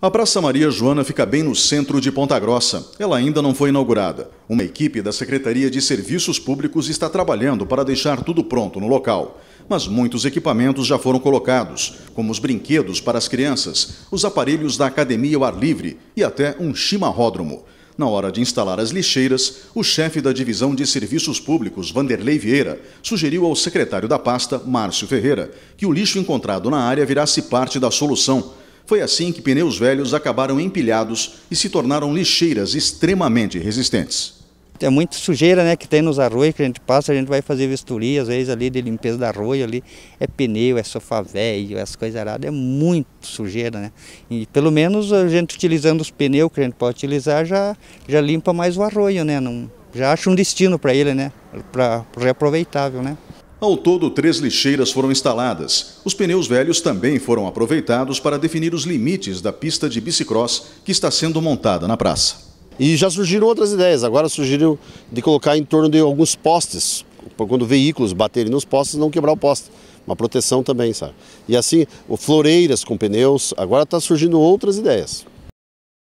A Praça Maria Joana fica bem no centro de Ponta Grossa. Ela ainda não foi inaugurada. Uma equipe da Secretaria de Serviços Públicos está trabalhando para deixar tudo pronto no local. Mas muitos equipamentos já foram colocados, como os brinquedos para as crianças, os aparelhos da academia ao ar livre e até um chimarródromo. Na hora de instalar as lixeiras, o chefe da Divisão de Serviços Públicos, Vanderlei Vieira, sugeriu ao secretário da pasta, Márcio Ferreira, que o lixo encontrado na área virasse parte da solução foi assim que pneus velhos acabaram empilhados e se tornaram lixeiras extremamente resistentes. É muita sujeira né, que tem nos arroios que a gente passa, a gente vai fazer vistoria, às vezes ali de limpeza do arroio, ali é pneu, é sofá velho, é as coisas erradas. é muito sujeira, né? E pelo menos a gente utilizando os pneus que a gente pode utilizar, já, já limpa mais o arroio, né? Não, já acha um destino para ele, né? Para reaproveitável, é né? Ao todo, três lixeiras foram instaladas. Os pneus velhos também foram aproveitados para definir os limites da pista de bicicross que está sendo montada na praça. E já surgiram outras ideias. Agora surgiram de colocar em torno de alguns postes, quando veículos baterem nos postes, não quebrar o poste. Uma proteção também, sabe? E assim, floreiras com pneus. Agora está surgindo outras ideias.